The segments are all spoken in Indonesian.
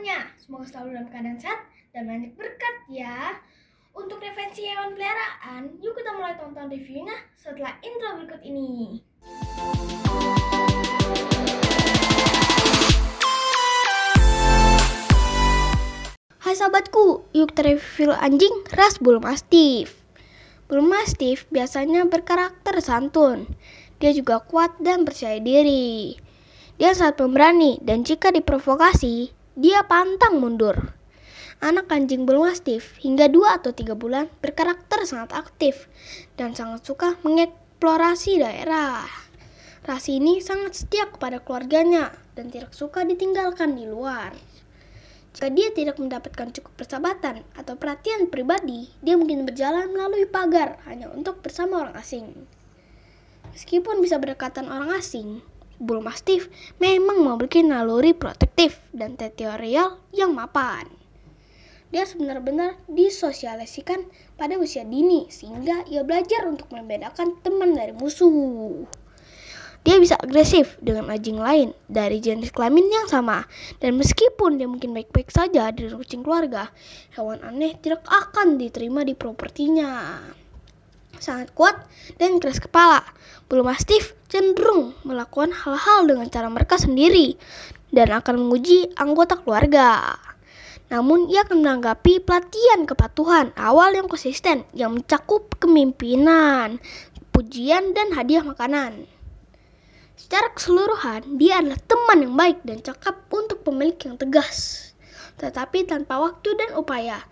semuanya. Semoga selalu dalam keadaan sehat dan banyak berkat ya. Untuk referensi hewan peliharaan, yuk kita mulai tonton reviewnya setelah intro berikut ini. Hai sahabatku, yuk review anjing ras bulu mastiff. Bulu mastiff biasanya berkarakter santun. Dia juga kuat dan percaya diri. Dia sangat pemberani dan jika diprovokasi, dia pantang mundur. Anak anjing bermastif hingga dua atau tiga bulan berkarakter sangat aktif dan sangat suka mengeksplorasi daerah. Ras ini sangat setia kepada keluarganya dan tidak suka ditinggalkan di luar. Jika dia tidak mendapatkan cukup persahabatan atau perhatian pribadi, dia mungkin berjalan melalui pagar hanya untuk bersama orang asing. Meskipun bisa berdekatan orang asing, bulu mastif memang memiliki naluri protektif dan teritorial yang mapan. Dia sebenar-benar disosialisikan pada usia dini sehingga ia belajar untuk membedakan teman dari musuh. Dia bisa agresif dengan anjing lain dari jenis kelamin yang sama. Dan meskipun dia mungkin baik-baik saja di kucing keluarga, hewan aneh tidak akan diterima di propertinya. Sangat kuat dan keras kepala. Belum mastif cenderung melakukan hal-hal dengan cara mereka sendiri dan akan menguji anggota keluarga. Namun, ia akan menanggapi pelatihan kepatuhan awal yang konsisten yang mencakup kemimpinan, pujian, dan hadiah makanan. Secara keseluruhan, dia adalah teman yang baik dan cakap untuk pemilik yang tegas. Tetapi tanpa waktu dan upaya,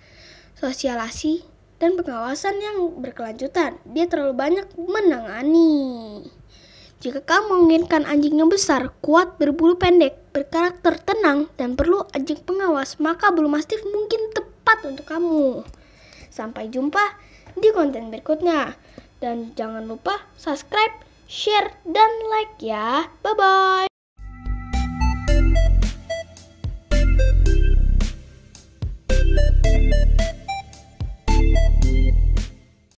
sosialisasi dan pengawasan yang berkelanjutan. Dia terlalu banyak menangani. Jika kamu menginginkan anjing yang besar, kuat, berbulu pendek, berkarakter tenang, dan perlu anjing pengawas, maka Bulu Mastiff mungkin tepat untuk kamu. Sampai jumpa di konten berikutnya. Dan jangan lupa subscribe, share, dan like ya. Bye-bye.